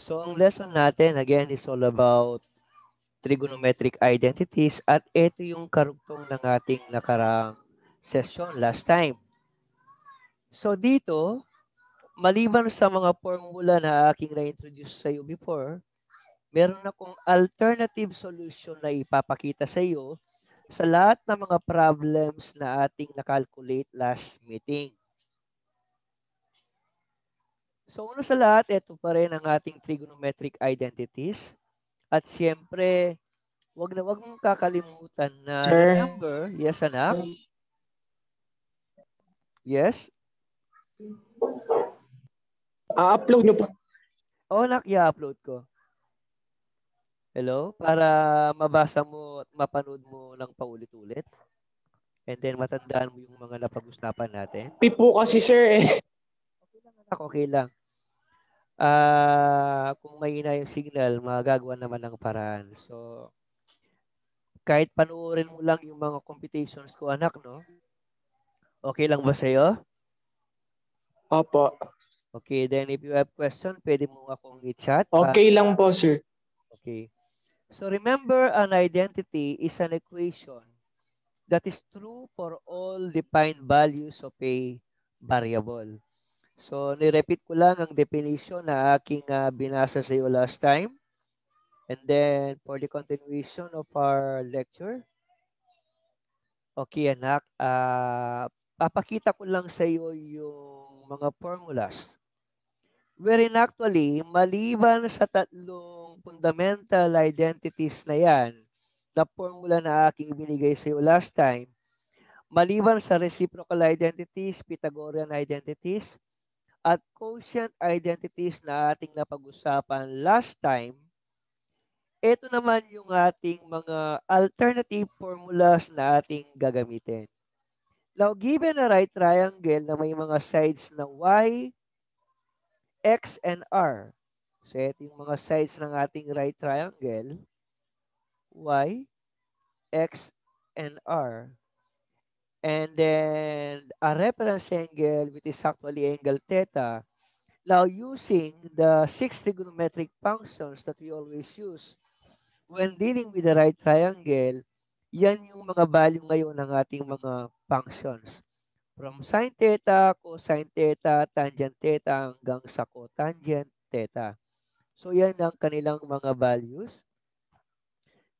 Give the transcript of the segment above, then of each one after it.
So, ang lesson natin, again, is all about trigonometric identities at ito yung karugtong ng ating nakarang session last time. So, dito, maliban sa mga formula na aking na-introduce sa iyo before, meron akong alternative solution na ipapakita sa iyo sa lahat ng mga problems na ating nakalculate last meeting. So uno sa lahat, ito pa rin ang ating trigonometric identities. At siyempre, wag na wag mong kakalimutan na Sir. remember, yes anak? Yes? A-upload nyo po. Oo, oh, anak, i-upload ko. Hello? Para mabasa mo at mapanood mo ng paulit-ulit. And then matandaan mo yung mga napag-usapan natin. Pipo kasi sir eh. Okay lang anak, okay lang uh, kung may ina yung signal, magagawa naman ng paraan. So, kahit panuorin mo lang yung mga computations ko, anak, no? Okay lang ba sa'yo? Opo. Okay, then if you have question, pwede mo akong i-chat. Okay lang po, sir. Okay. So remember, an identity is an equation that is true for all defined values of a variable. So, nirepeat ko lang ang definition na aking uh, binasa sa iyo last time. And then, for the continuation of our lecture, okay anak, uh, papakita ko lang sa iyo yung mga formulas. Wherein actually, maliban sa tatlong fundamental identities na yan, na formula na aking binigay sa iyo last time, maliban sa reciprocal identities, Pythagorean identities, at quotient identities na ating napag-usapan last time, ito naman yung ating mga alternative formulas na ating gagamitin. Now, given a right triangle na may mga sides na y, x, and r. So, ito yung mga sides ng ating right triangle. y, x, and r and then a reference angle which is actually angle theta. Now using the six trigonometric functions that we always use when dealing with the right triangle, yan yung mga value ngayon ng ating mga functions. From sine theta, cosine theta, tangent theta, hanggang sa cotangent theta. So yan ang kanilang mga values.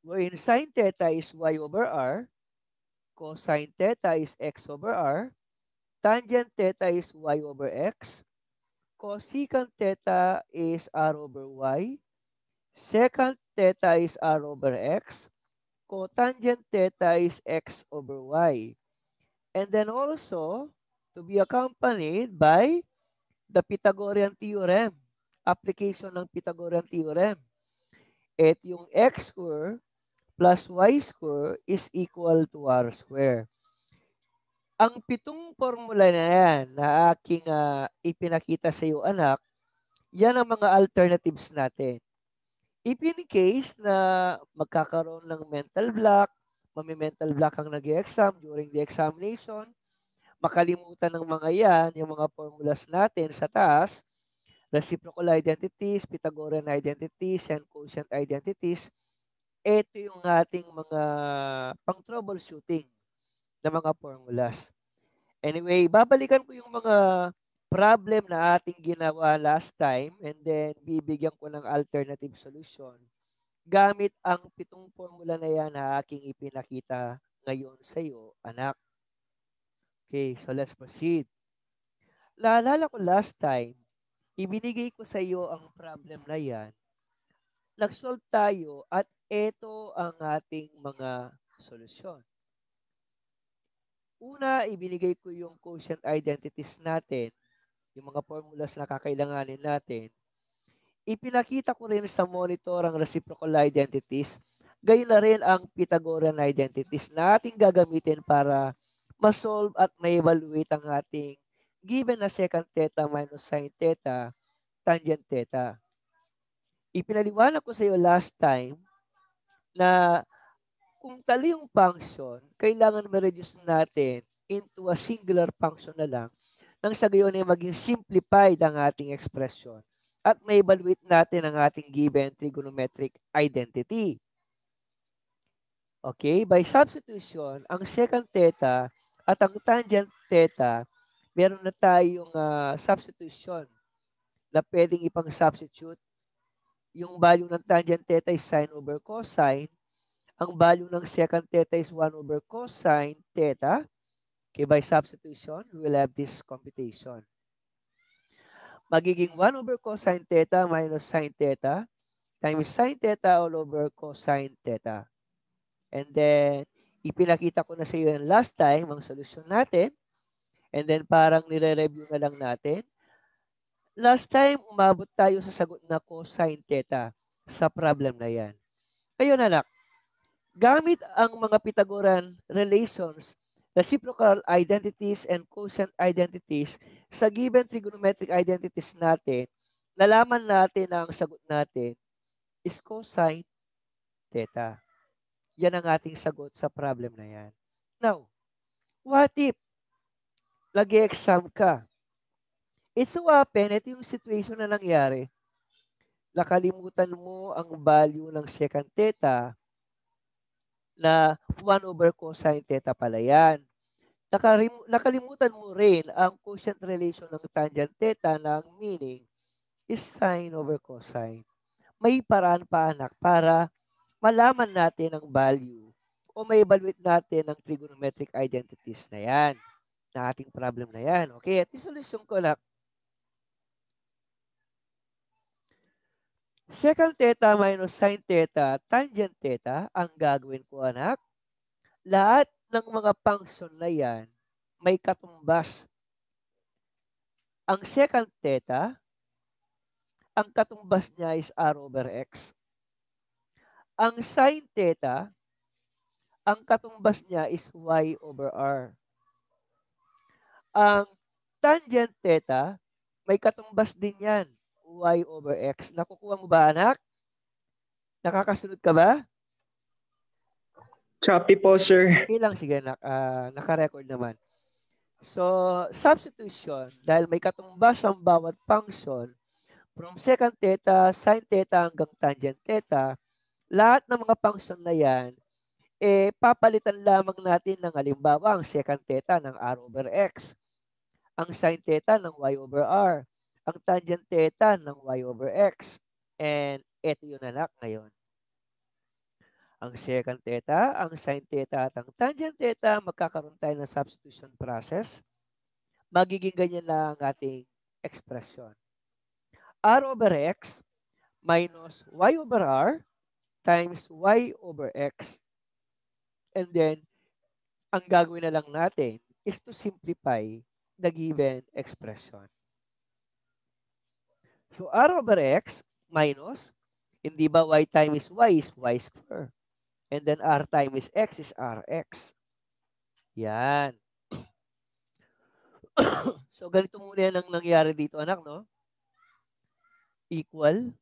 Wherein sine theta is y over r, cosine theta is x over r. Tangent theta is y over x. Cosecant theta is r over y. Secant theta is r over x. Cotangent theta is x over y. And then also, to be accompanied by the Pythagorean theorem, application ng Pythagorean theorem. At yung x square plus y square is equal to r square. Ang pitong formula na yan na aking uh, ipinakita sa iyo anak, yan ang mga alternatives natin. If in case na magkakaroon ng mental block, mami-mental block ang nag-exam during the examination, makalimutan ng mga yan, yung mga formulas natin sa taas, reciprocal identities, Pythagorean identities, and quotient identities, ito yung ating mga pang troubleshooting na mga formulas. Anyway, babalikan ko yung mga problem na ating ginawa last time and then bibigyan ko ng alternative solution gamit ang pitong formula na yan na aking ipinakita ngayon sa iyo, anak. Okay, so let's proceed. Laalala ko last time, ibinigay ko sa iyo ang problem na yan nag-solve tayo at ito ang ating mga solusyon. Una, ibinigay ko yung quotient identities natin, yung mga formulas na kakailanganin natin. Ipinakita ko rin sa monitor ang reciprocal identities, gayon na rin ang Pythagorean identities na ating gagamitin para ma-solve at ma-evaluate ang ating given na secant theta minus sine theta, tangent theta. Ipinaliwanag ko sa iyo last time na kung tali yung function, kailangan ma-reduce natin into a singular function na lang nang sa gayon ay maging simplified ang ating expression at may evaluate natin ang ating given trigonometric identity. Okay, by substitution, ang secant theta at ang tangent theta, meron na tayong uh, substitution na pwedeng ipang-substitute yung value ng tangent theta is sine over cosine. Ang value ng secant theta is 1 over cosine theta. Okay, by substitution, we will have this computation. Magiging 1 over cosine theta minus sine theta times sine theta all over cosine theta. And then, ipinakita ko na sa iyo yung last time ang solusyon natin. And then, parang nire-review na lang natin. Last time, umabot tayo sa sagot na cosine theta sa problem na yan. Ayun anak, gamit ang mga Pythagorean relations, reciprocal identities and quotient identities sa given trigonometric identities natin, nalaman natin na ang sagot natin is cosine theta. Yan ang ating sagot sa problem na yan. Now, what if lagi exam ka It's so happen, ito yung situation na nangyari. Nakalimutan mo ang value ng secant theta na 1 over cosine theta pala yan. Nakarim- nakalimutan mo rin ang quotient relation ng tangent theta na ang meaning is sine over cosine. May paraan pa anak para malaman natin ang value o may evaluate natin ang trigonometric identities na yan na ating problem na yan. Okay, at yung solution ko lang. Secant theta minus sin theta tangent theta ang gagawin ko anak. Lahat ng mga function na yan may katumbas. Ang secant theta, ang katumbas niya is r over x. Ang sin theta, ang katumbas niya is y over r. Ang tangent theta, may katumbas din yan y over x. Nakukuha mo ba anak? Nakakasunod ka ba? Choppy po, sir. Okay lang, sige, anak. uh, naka-record naman. So, substitution, dahil may katumbas ang bawat function, from secant theta, sine theta hanggang tangent theta, lahat ng mga function na yan, eh, papalitan lamang natin ng halimbawa ang secant theta ng r over x, ang sine theta ng y over r, ang tangent theta ng y over x. And ito yung anak ngayon. Ang second theta, ang sin theta at ang tangent theta, magkakaroon tayo ng substitution process. Magiging ganyan lang ang ating expression. r over x minus y over r times y over x. And then, ang gagawin na lang natin is to simplify the given expression. So R over X minus, hindi ba Y times Y is Y square? And then R times X is RX. Yan. so ganito muna yan ang nangyari dito anak, no? Equal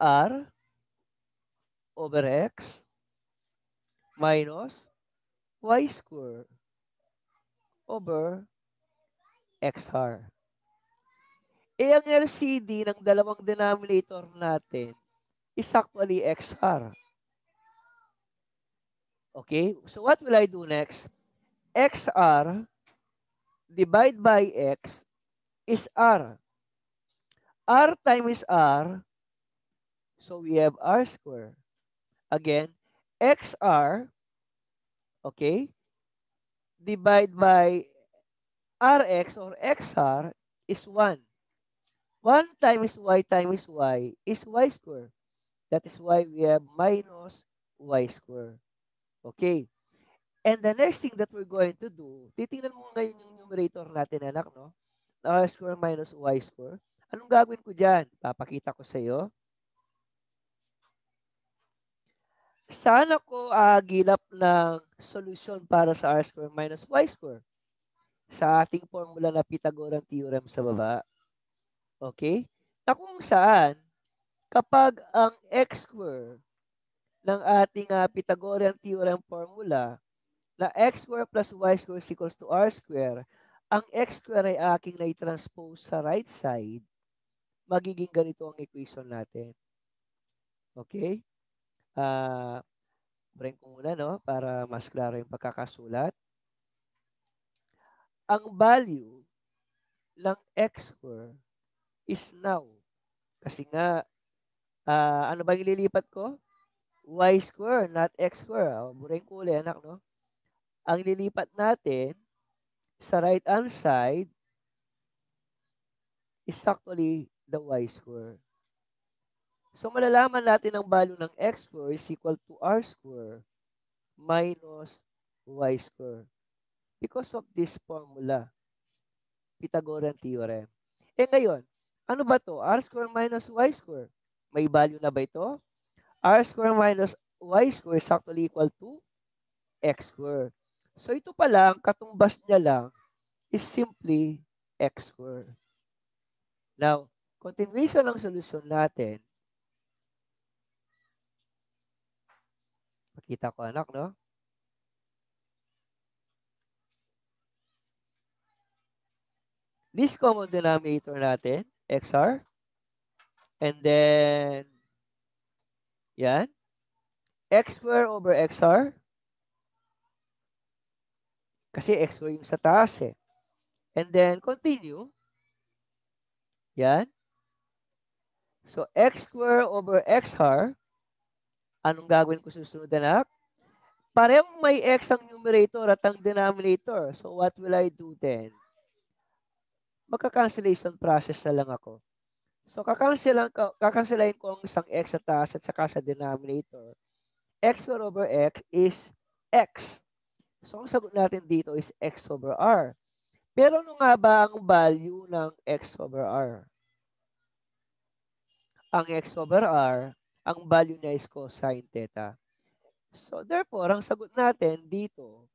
R over X minus Y square over XR. Eh, ang LCD ng dalawang denominator natin is actually XR. Okay? So what will I do next? XR divide by X is R. R times R, so we have R square. Again, XR, okay, divide by RX or XR is 1. 1 times y times y is y squared. That is why we have minus y squared. Okay. And the next thing that we're going to do, titingnan mo ngayon yung numerator natin, anak, no? R square minus y square. Anong gagawin ko dyan? Papakita ko sa iyo. Saan ako uh, ah, gilap ng solusyon para sa r square minus y square? Sa ating formula na Pythagorean theorem sa baba. Okay? Na kung saan, kapag ang x square ng ating uh, Pythagorean theorem formula na x square plus y square equals to r square, ang x square ay aking na-transpose sa right side, magiging ganito ang equation natin. Okay? Uh, ah, brain ko muna, no? Para mas klaro yung pagkakasulat. Ang value ng x square is now. Kasi nga, uh, ano ba yung lilipat ko? Y square, not X square. O, ah, buray kulay, anak, no? Ang lilipat natin sa right-hand side is actually the Y square. So, malalaman natin ang value ng X square is equal to R square minus Y square. Because of this formula, Pythagorean theorem. Eh ngayon, ano ba to? R square minus Y square. May value na ba ito? R square minus Y square is actually equal to X square. So ito pa lang, katumbas niya lang is simply X square. Now, continuation ng solusyon natin. Makita ko anak, no? least common denominator natin XR. And then, yan. X square over XR. Kasi X square yung sa taas eh. And then, continue. Yan. So, X square over XR. Anong gagawin ko susunod, anak? Parehong may X ang numerator at ang denominator. So, what will I do then? magka-cancellation process na lang ako. So, kakancelan, kakancelain ko ang isang x sa taas at saka sa denominator. x over x is x. So, ang sagot natin dito is x over r. Pero ano nga ba ang value ng x over r? Ang x over r, ang value niya is cosine theta. So, therefore, ang sagot natin dito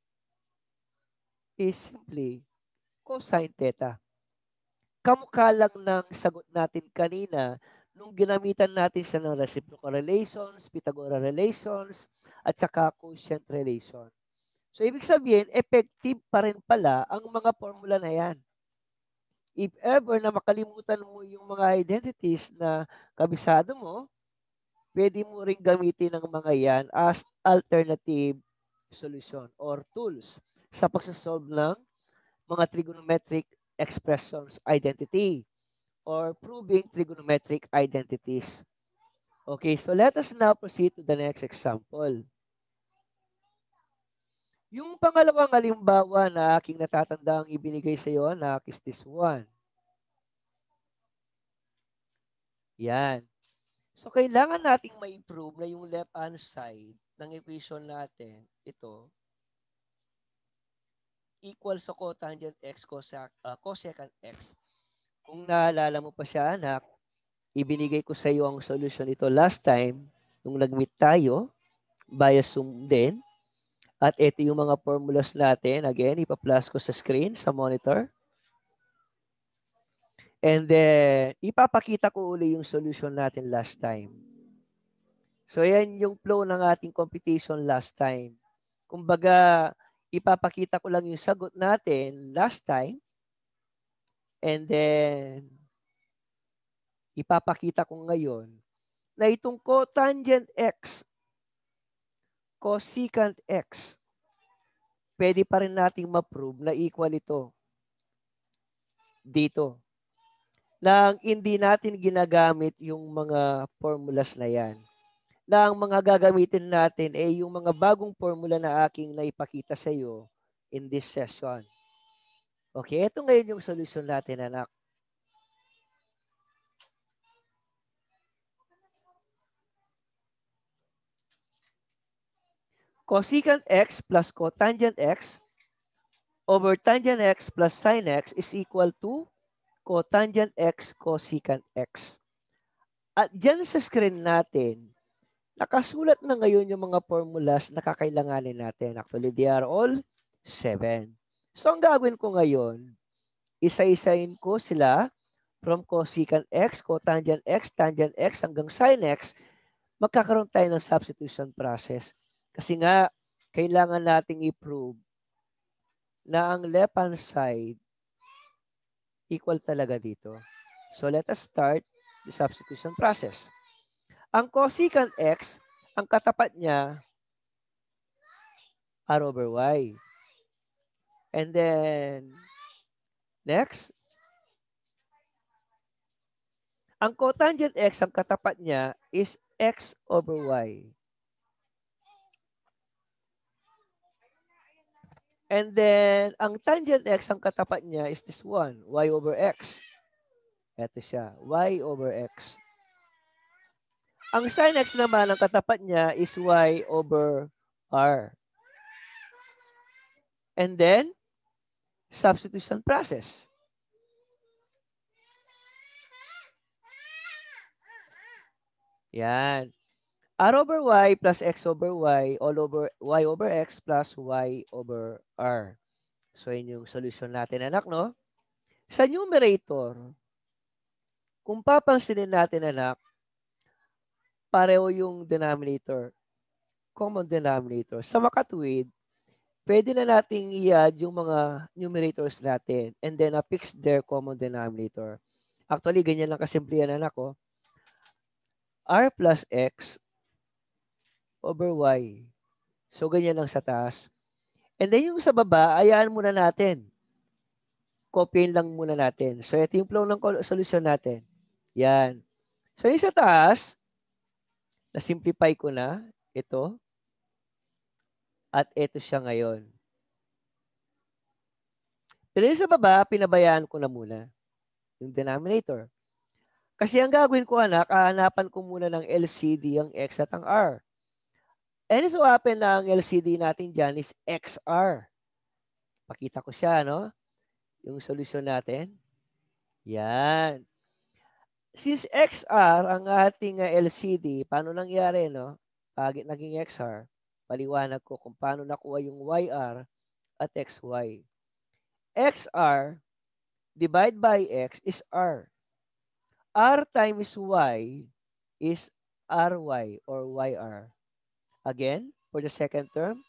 is simply cosine theta kamukha lang ng sagot natin kanina nung ginamitan natin siya ng reciprocal relations, Pythagorean relations, at saka quotient relation. So, ibig sabihin, effective pa rin pala ang mga formula na yan. If ever na makalimutan mo yung mga identities na kabisado mo, pwede mo rin gamitin ang mga yan as alternative solution or tools sa pagsasolve ng mga trigonometric expressions identity or proving trigonometric identities. Okay, so let us now proceed to the next example. Yung pangalawang halimbawa na aking natatandang ibinigay sa iyo, na is this one. Yan. So, kailangan nating ma-improve na yung left-hand side ng equation natin, ito, equal sa cotangent x cosec, uh, ah, cosecant x. Kung naalala mo pa siya anak, ibinigay ko sa iyo ang solution ito last time nung nag-meet tayo via Zoom din. At ito yung mga formulas natin. Again, ipa-plus ko sa screen, sa monitor. And then, ipapakita ko uli yung solution natin last time. So, yan yung flow ng ating computation last time. Kumbaga, ipapakita ko lang yung sagot natin last time. And then, ipapakita ko ngayon na itong cotangent x, cosecant x, pwede pa rin nating ma-prove na equal ito dito. Nang hindi natin ginagamit yung mga formulas na yan na ang mga gagamitin natin ay eh, yung mga bagong formula na aking naipakita sa iyo in this session. Okay, ito ngayon yung solution natin, anak. Cosecant x plus cotangent x over tangent x plus sine x is equal to cotangent x cosecant x. At dyan sa screen natin, Nakasulat na ngayon yung mga formulas na kakailanganin natin. Actually, they are all seven. So, ang gagawin ko ngayon, isa-isain ko sila from cosecant x, cotangent x, tangent x hanggang sin x, magkakaroon tayo ng substitution process. Kasi nga, kailangan nating i-prove na ang left-hand side equal talaga dito. So let us start the substitution process. Ang cosecant x, ang katapat niya, ah, r over y. And then, next, ang cotangent x, ang katapat niya, is x over y. And then, ang tangent x, ang katapat niya, is this one, y over x. Ito siya, y over x. Ang sin x naman, ang katapat niya is y over r. And then, substitution process. Yan. R over y plus x over y all over y over x plus y over r. So, yun yung solution natin, anak, no? Sa numerator, kung papansinin natin, anak, pareho yung denominator, common denominator. Sa makatuwid, pwede na nating i-add yung mga numerators natin and then affix their common denominator. Actually, ganyan lang kasimple yan anak ko. Oh. R plus X over Y. So, ganyan lang sa taas. And then yung sa baba, ayaan muna natin. Copyin lang muna natin. So, ito yung flow ng solution natin. Yan. So, yung sa taas, na-simplify ko na ito. At ito siya ngayon. Pero sa baba, pinabayaan ko na muna yung denominator. Kasi ang gagawin ko anak, hahanapan ko muna ng LCD ang X at ang R. And so happen na ang LCD natin dyan is XR. Pakita ko siya, no? Yung solution natin. Yan since XR ang ating ah, LCD, paano nangyari no? Pag naging XR, paliwanag ko kung paano nakuha yung YR at XY. XR divide by X is R. R times Y is RY or YR. Again, for the second term,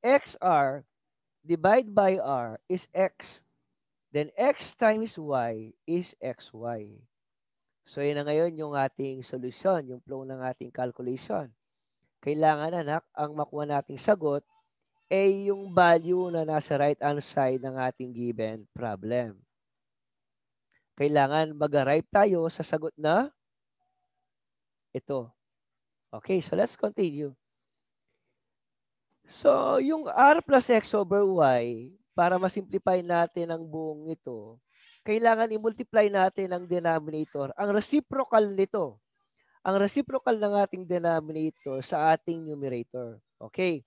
XR divide by R is X. Then X times Y is XY. So yun na ngayon yung ating solusyon, yung flow ng ating calculation. Kailangan anak, ang makuha nating sagot ay yung value na nasa right hand side ng ating given problem. Kailangan mag-arrive tayo sa sagot na ito. Okay, so let's continue. So, yung R plus X over Y, para masimplify natin ang buong ito, kailangan i-multiply natin ang denominator. Ang reciprocal nito, ang reciprocal ng ating denominator sa ating numerator. Okay.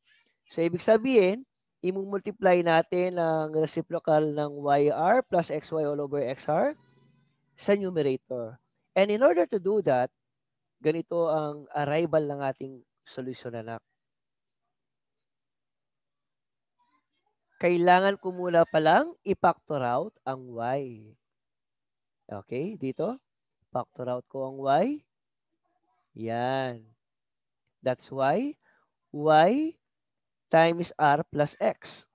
So, ibig sabihin, i-multiply natin ang reciprocal ng yr plus xy all over xr sa numerator. And in order to do that, ganito ang arrival ng ating solution anak. kailangan ko muna palang i-factor out ang y. Okay, dito. Factor out ko ang y. Yan. That's why y times r plus x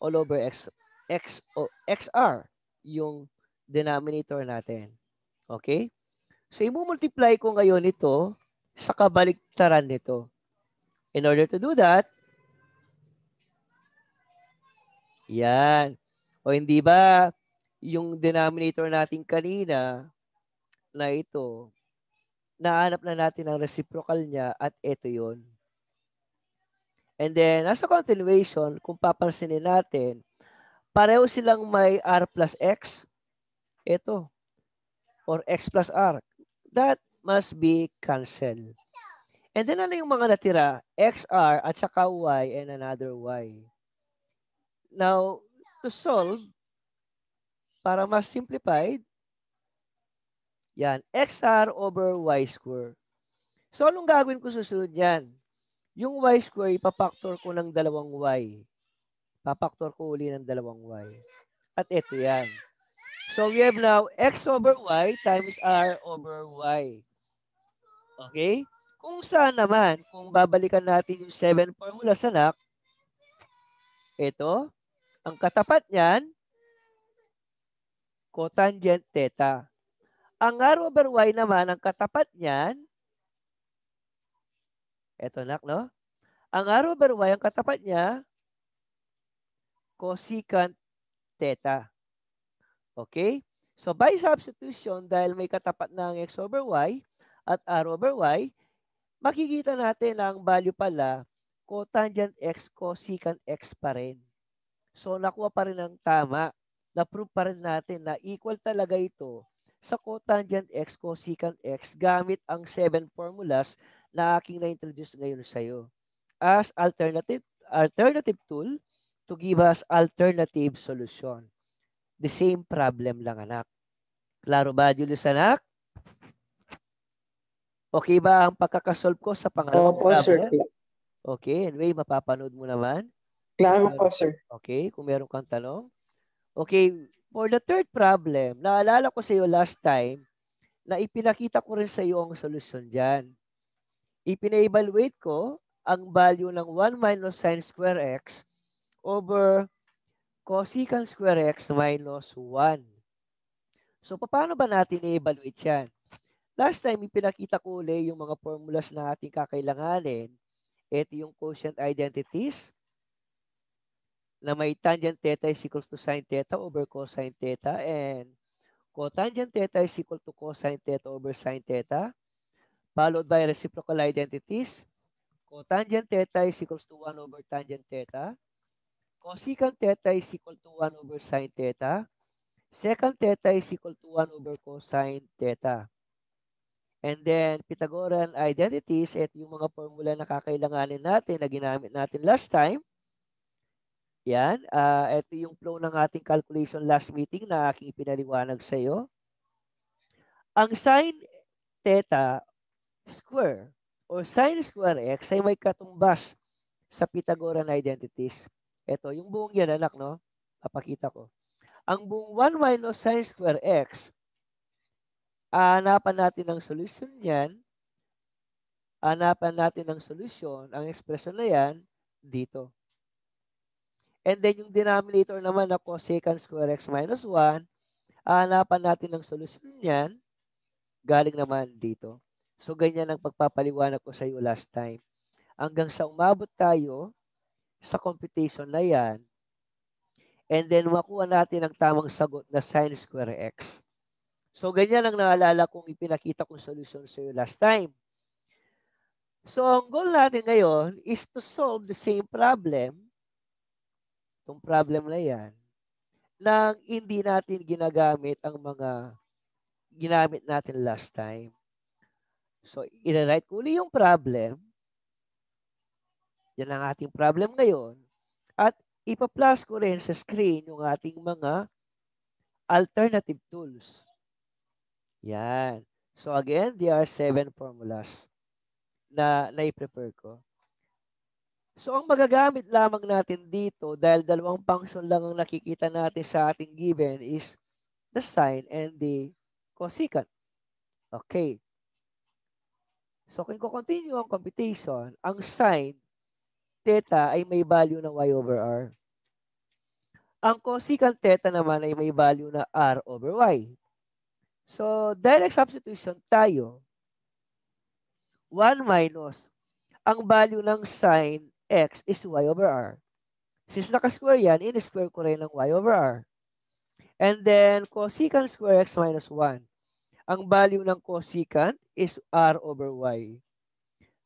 all over x x o xr yung denominator natin. Okay? So, i-multiply ko ngayon ito sa kabaligtaran nito. In order to do that, Yan. O hindi ba yung denominator natin kanina na ito, naanap na natin ang reciprocal niya at ito yon. And then, as a continuation, kung papansinin natin, pareho silang may r plus x, ito, or x plus r. That must be cancelled. And then, ano yung mga natira? xr at saka y and another y. Now, to solve, para mas simplified, yan, XR over Y square. So, anong gagawin ko susunod yan? Yung Y square, ipapactor ko ng dalawang Y. Papactor ko uli ng dalawang Y. At ito yan. So, we have now X over Y times R over Y. Okay? Kung saan naman, kung babalikan natin yung 7 formula sa NAC, ito, ang katapat niyan, cotangent theta. Ang r over y naman, ang katapat niyan, eto nak, no? Ang r over y, ang katapat niya, cosecant theta. Okay? So by substitution, dahil may katapat na ang x over y at r over y, makikita natin ang value pala cotangent x cosecant x pa rin. So nakuha pa rin ang tama. Na-prove pa rin natin na equal talaga ito sa cotangent x, cosecant x gamit ang seven formulas na aking na-introduce ngayon sa iyo. As alternative, alternative tool to give us alternative solution. The same problem lang anak. Klaro ba, Julius anak? Okay ba ang pagkakasolve ko sa pangalawang Opo, Sir. Okay, anyway, mapapanood mo naman. Claro po, sir. Okay, kung meron kang tanong. Okay, for the third problem, naalala ko sa iyo last time na ipinakita ko rin sa iyo ang solusyon dyan. Ipina-evaluate ko ang value ng 1 minus sine square x over cosecant square x minus 1. So, paano ba natin i-evaluate yan? Last time, ipinakita ko ulit yung mga formulas na ating kakailanganin. Ito yung quotient identities na may tangent theta is equals to sine theta over cosine theta and cotangent theta is equal to cosine theta over sine theta followed by reciprocal identities. Cotangent theta is equal to 1 over tangent theta. Cosecant theta is equal to 1 over sine theta. Secant theta is equal to 1 over cosine theta. And then Pythagorean identities, at yung mga formula na kakailanganin natin na ginamit natin last time, yan, uh, ah, ito yung flow ng ating calculation last meeting na aking pinaliwanag sa iyo. Ang sine theta square o sine square x ay may katumbas sa Pythagorean identities. Ito, yung buong yan anak, no? Papakita ko. Ang buong 1 minus sine square x, hanapan natin ang solution niyan. Hanapan natin ang solution, ang expression na yan, dito. And then yung denominator naman na cosecant square x minus 1, hanapan natin ng solusyon niyan. Galing naman dito. So ganyan ang pagpapaliwanag ko sa iyo last time. Hanggang sa umabot tayo sa computation na yan, and then makuha natin ang tamang sagot na sine square x. So ganyan ang naalala kong ipinakita kong solusyon sa iyo last time. So ang goal natin ngayon is to solve the same problem itong problem na yan, nang hindi natin ginagamit ang mga ginamit natin last time. So, ina-write ko ulit yung problem. Yan ang ating problem ngayon. At ipa-plus ko rin sa screen yung ating mga alternative tools. Yan. So again, there are seven formulas na nai-prepare ko. So ang magagamit lamang natin dito dahil dalawang function lang ang nakikita natin sa ating given is the sine and the cosecant. Okay. So kung continue ang computation, ang sine theta ay may value na y over r. Ang cosecant theta naman ay may value na r over y. So direct substitution tayo. 1 minus ang value ng sine x is y over r. Since naka-square yan, in-square ko rin ng y over r. And then, cosecant square x minus 1. Ang value ng cosecant is r over y.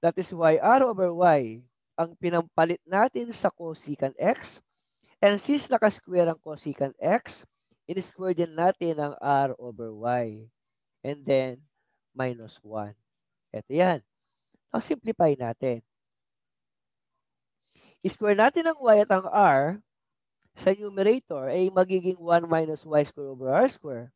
That is why r over y ang pinampalit natin sa cosecant x. And since naka-square ang cosecant x, in-square din natin ang r over y. And then, minus 1. Ito yan. Now, simplify natin square natin ang y at ang r sa numerator ay magiging 1 minus y square over r square.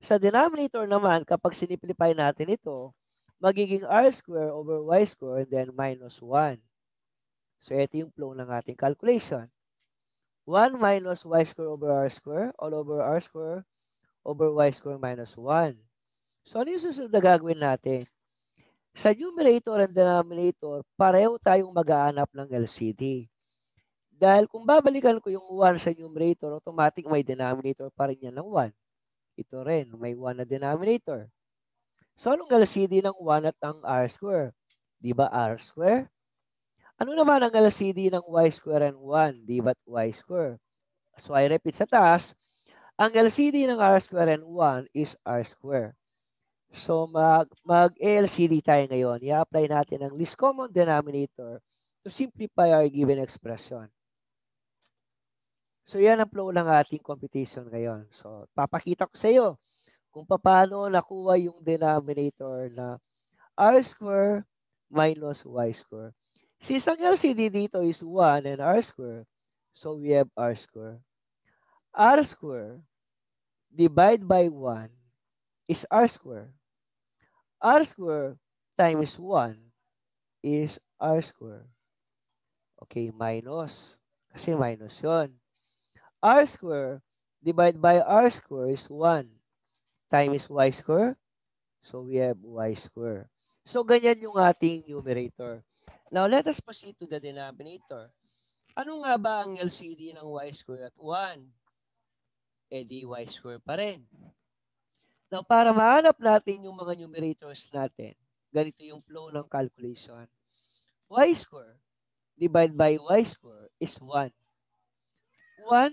Sa denominator naman, kapag sinimplify natin ito, magiging r square over y square then minus 1. So, ito yung flow ng ating calculation. 1 minus y square over r square all over r square over y square minus 1. So, ano yung susunod na gagawin natin? Sa numerator and denominator, pareho tayong maghahanap ng LCD. Dahil kung babalikan ko yung 1 sa numerator, automatic may denominator pa rin yan ng 1. Ito rin, may 1 na denominator. So, anong LCD ng 1 at ng r square? Di ba r square? Ano naman ang LCD ng y square and 1? Di ba't y square? So, I repeat sa taas, ang LCD ng r square and 1 is r square. So mag, mag-ALCD tayo ngayon. I-apply natin ang least common denominator to simplify our given expression. So yan ang flow ng ating computation ngayon. So papakita ko sa iyo kung paano nakuha yung denominator na r square minus y square. Since isang LCD dito is 1 and r square, so we have r square. r square divided by 1 is r square r square times 1 is r square. Okay, minus. Kasi minus yon. r square divided by r square is 1 times y square. So we have y square. So ganyan yung ating numerator. Now let us proceed to the denominator. Ano nga ba ang LCD ng y square at 1? Eh di y square pa rin. Now, para mahanap natin yung mga numerators natin, ganito yung flow ng calculation. Y-square divided by y-square is 1. 1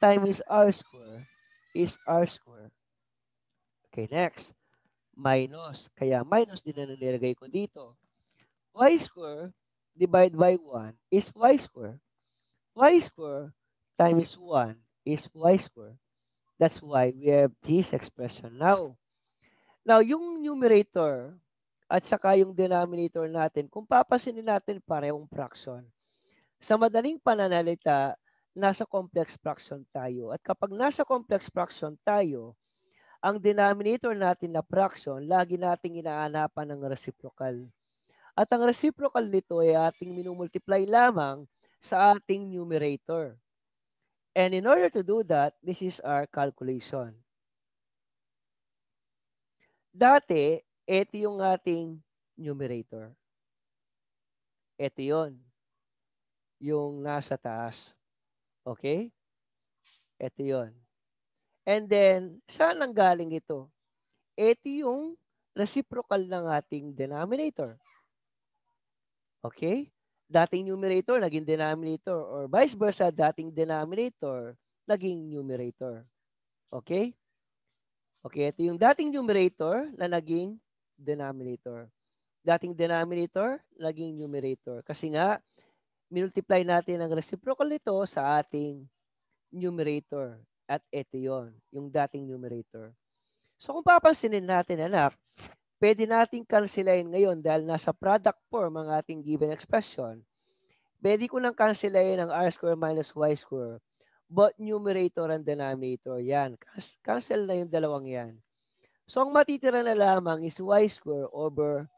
times r-square is r-square. Okay, next. Minus. Kaya minus din na nilagay ko dito. y-square divided by 1 is y-square. y-square times 1 is y-square. That's why we have this expression now. Now, yung numerator at saka yung denominator natin, kung papasinin natin parehong fraction. Sa madaling pananalita, nasa complex fraction tayo. At kapag nasa complex fraction tayo, ang denominator natin na fraction, lagi nating inaanapan ng reciprocal. At ang reciprocal nito ay ating minumultiply lamang sa ating numerator. And in order to do that, this is our calculation. Dati, ito yung ating numerator. Ito yun. Yung nasa taas. Okay? Ito yun. And then, saan ang galing ito? Ito yung reciprocal ng ating denominator. Okay? dating numerator naging denominator or vice versa dating denominator naging numerator. Okay? Okay, ito yung dating numerator na naging denominator. Dating denominator naging numerator kasi nga minultiply natin ang reciprocal nito sa ating numerator at ito yon, yung dating numerator. So kung papansinin natin anak, pwede nating cancelain ngayon dahil nasa product form ang ating given expression. Pwede ko nang cancelain ang r square minus y square. But numerator and denominator, yan. Cancel na yung dalawang yan. So ang matitira na lamang is y square over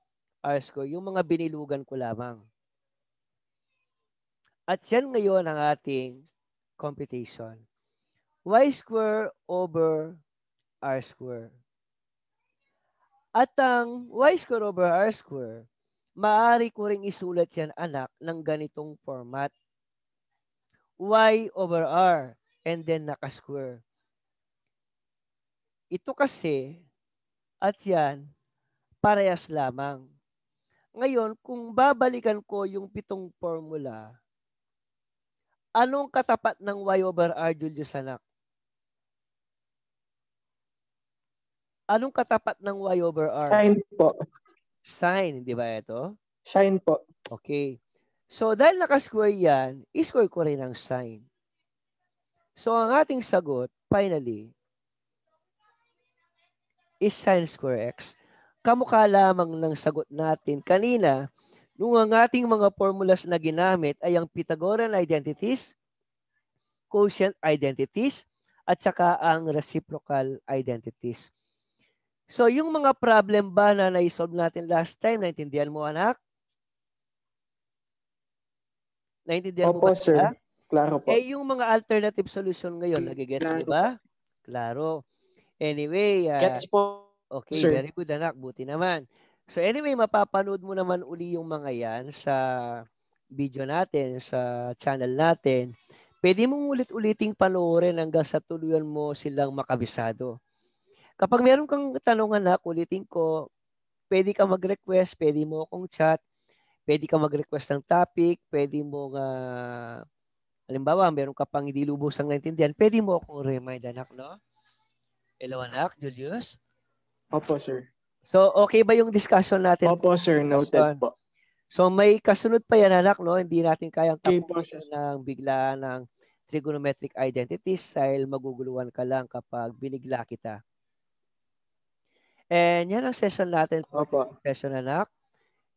r square, yung mga binilugan ko lamang. At yan ngayon ang ating computation. y square over r square. At ang y square over r square, maaari ko ring isulat yan anak ng ganitong format. y over r and then naka-square. Ito kasi at yan parehas lamang. Ngayon, kung babalikan ko yung pitong formula, anong katapat ng y over r, Julius anak? Anong katapat ng Y over R? Sine po. Sine, di ba ito? Sine po. Okay. So dahil nakasquare yan, isquare ko rin ang sine. So ang ating sagot, finally, is sine square x. Kamukha lamang ng sagot natin kanina nung ang ating mga formulas na ginamit ay ang Pythagorean identities, quotient identities, at saka ang reciprocal identities. So, yung mga problem ba na naisolve natin last time, naintindihan mo, anak? Naintindihan Opo, mo ba? sir. Ha? Klaro po. Eh, yung mga alternative solution ngayon, hmm, nagigets mo ba? Klaro. Anyway. Uh, Gets po. Okay, sir. very good, anak. Buti naman. So anyway, mapapanood mo naman uli yung mga yan sa video natin, sa channel natin. Pwede mong ulit-uliting panoorin hanggang sa tuluyan mo silang makabisado. Kapag meron kang tanungan na, kulitin ko, pwede ka mag-request, pwede mo akong chat, pwede ka mag-request ng topic, pwede mo nga, uh, halimbawa, meron ka pang hindi lubos lubusang naintindihan, pwede mo akong remind, anak, no? Hello, anak, Julius? Opo, sir. So, okay ba yung discussion natin? Opo, sir. Noted po. So, may kasunod pa yan, anak, no? Hindi natin kayang tapusin okay, ng bigla ng trigonometric identities dahil maguguluhan ka lang kapag binigla kita. And yan ang session natin for Opo. session, anak.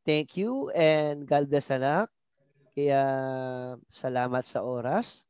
Thank you and God bless, anak. Kaya salamat sa oras.